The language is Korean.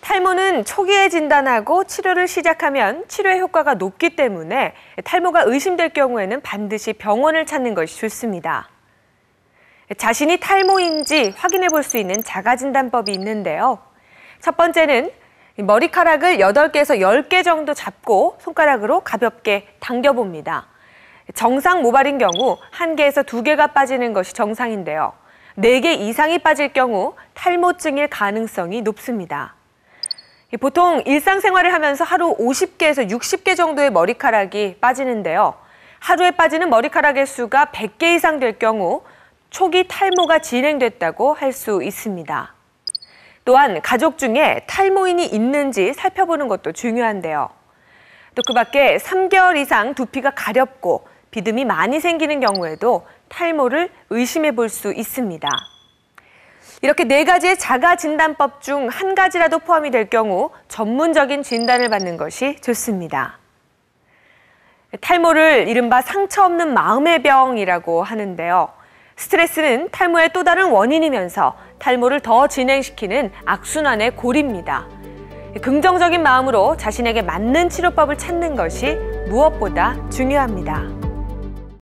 탈모는 초기에 진단하고 치료를 시작하면 치료의 효과가 높기 때문에 탈모가 의심될 경우에는 반드시 병원을 찾는 것이 좋습니다. 자신이 탈모인지 확인해 볼 수 있는 자가진단법이 있는데요. 첫 번째는 머리카락을 8개에서 10개 정도 잡고 손가락으로 가볍게 당겨봅니다. 정상 모발인 경우 1개에서 2개가 빠지는 것이 정상인데요. 4개 이상이 빠질 경우 탈모증일 가능성이 높습니다. 예, 보통 일상생활을 하면서 하루 50개에서 60개 정도의 머리카락이 빠지는데요. 하루에 빠지는 머리카락의 수가 100개 이상 될 경우 초기 탈모가 진행됐다고 할 수 있습니다. 또한 가족 중에 탈모인이 있는지 살펴보는 것도 중요한데요. 또 그 밖에 3개월 이상 두피가 가렵고 비듬이 많이 생기는 경우에도 탈모를 의심해 볼 수 있습니다. 이렇게 네 가지의 자가 진단법 중 한 가지라도 포함이 될 경우 전문적인 진단을 받는 것이 좋습니다. 탈모를 이른바 상처 없는 마음의 병이라고 하는데요. 스트레스는 탈모의 또 다른 원인이면서 탈모를 더 진행시키는 악순환의 골입니다. 긍정적인 마음으로 자신에게 맞는 치료법을 찾는 것이 무엇보다 중요합니다.